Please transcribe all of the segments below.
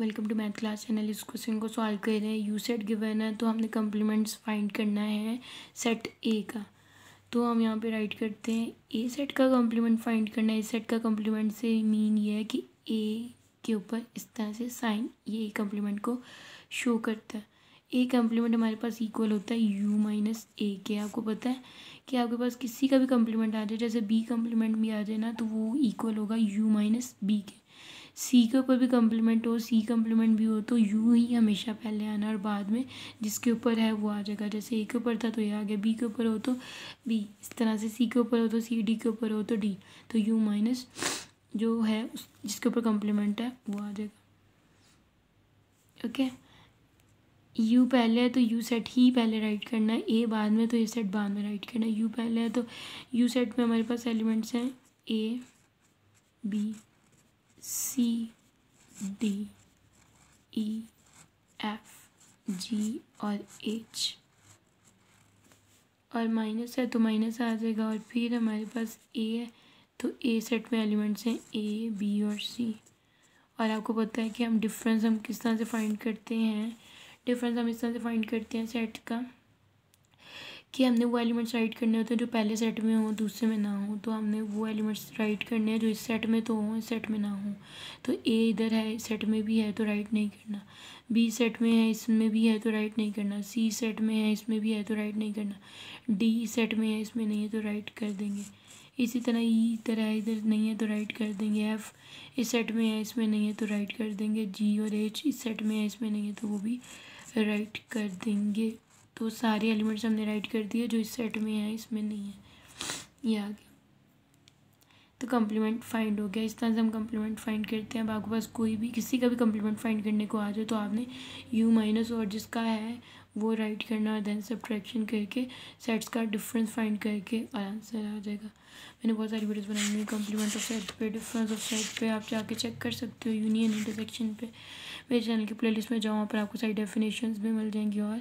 welcome to math class channel इस question को solve कर रहे हैं यू सेट गिवन है तो हमने कम्प्लीमेंट्स फाइंड करना है सेट ए का तो हम यहाँ पे राइट करते हैं ए सेट का कम्प्लीमेंट फाइंड करना है ए सेट का कम्प्लीमेंट से मीन ये है कि ए के ऊपर इस तरह से साइन ये कम्प्लीमेंट को शो करता है ए कम्प्लीमेंट हमारे पास इक्वल होता है यू माइनस ए के आपको पता है कि आपके पास किसी का भी कम्प्लीमेंट आ जाए जैसे बी कम्प्लीमेंट भी आ जाए ना तो वो इक्वल होगा यू माइनस बी के सी के ऊपर भी कम्प्लीमेंट हो सी कम्प्लीमेंट भी हो तो यू ही हमेशा पहले आना और बाद में जिसके ऊपर है वो आ जाएगा जैसे ए के ऊपर था तो ये आ गया बी के ऊपर हो तो बी इस तरह से सी के ऊपर हो तो सी डी के ऊपर हो तो डी तो यू माइनस जो है उस जिसके ऊपर कम्प्लीमेंट है वो आ जाएगा ओके यू पहले है तो यू सेट ही पहले राइट करना है ए बाद में तो ए सेट बाद में राइट करना है यू पहले है तो यू सेट में हमारे पास एलिमेंट्स हैं A B C D E F G और एच और माइनस है तो माइनस आ जाएगा और फिर हमारे पास ए है तो ए सेट में एलिमेंट्स हैं ए बी और सी और आपको पता है कि हम डिफरेंस हम किस तरह से फाइंड करते हैं डिफरेंस हम इस तरह से फाइंड करते हैं सेट का कि हमने वो एलिमेंट्स राइट करने होते हैं जो पहले सेट में हों दूसरे में ना हो तो हमने वो एलिमेंट्स राइट करने हैं जो इस सेट में तो हों इस सेट में ना हो तो ए इधर है इस सेट में भी है तो राइट नहीं करना बी सेट में है इसमें भी है तो राइट नहीं करना सी सेट में है इसमें भी है तो राइट नहीं करना डी सेट में है इसमें नहीं है तो राइट कर देंगे इसी तरह ई इधर है इधर नहीं है तो राइट कर देंगे एफ़ इस सेट में है इसमें नहीं है तो राइट कर देंगे जी और एच इस सेट में है इसमें नहीं है तो वो भी राइट कर देंगे तो सारे एलिमेंट्स हमने राइट कर दिए जो इस सेट में है इसमें नहीं है ये आ गया तो कम्प्लीमेंट फाइंड हो गया इस तरह से हम कम्प्लीमेंट फाइंड करते हैं अब आपके पास कोई भी किसी का भी कम्प्लीमेंट फाइंड करने को आ जाए तो आपने यू माइनस और जिसका है वो राइट करना और देन सब्ट्रैक्शन करके सेट्स का डिफरेंस फाइंड करके आंसर आ जाएगा मैंने बहुत सारी वीडियोस बनाई हुई कम्प्लीमेंट ऑफ सेट पे डिफरेंस ऑफ सेट पे आप जाके चेक कर सकते हो यूनियन इंटरसेक्शन पे मेरे चैनल की प्ले में जाओ वहाँ पर आपको सारी डेफिनेशन भी मिल जाएंगी और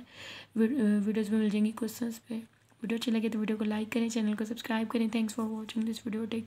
वीडियोज़ भी मिल जाएंगी क्वेश्चन पर वीडियो अच्छी लगे तो वीडियो को लाइक करें चैनल को सब्सक्राइब करें thanks for watching this video take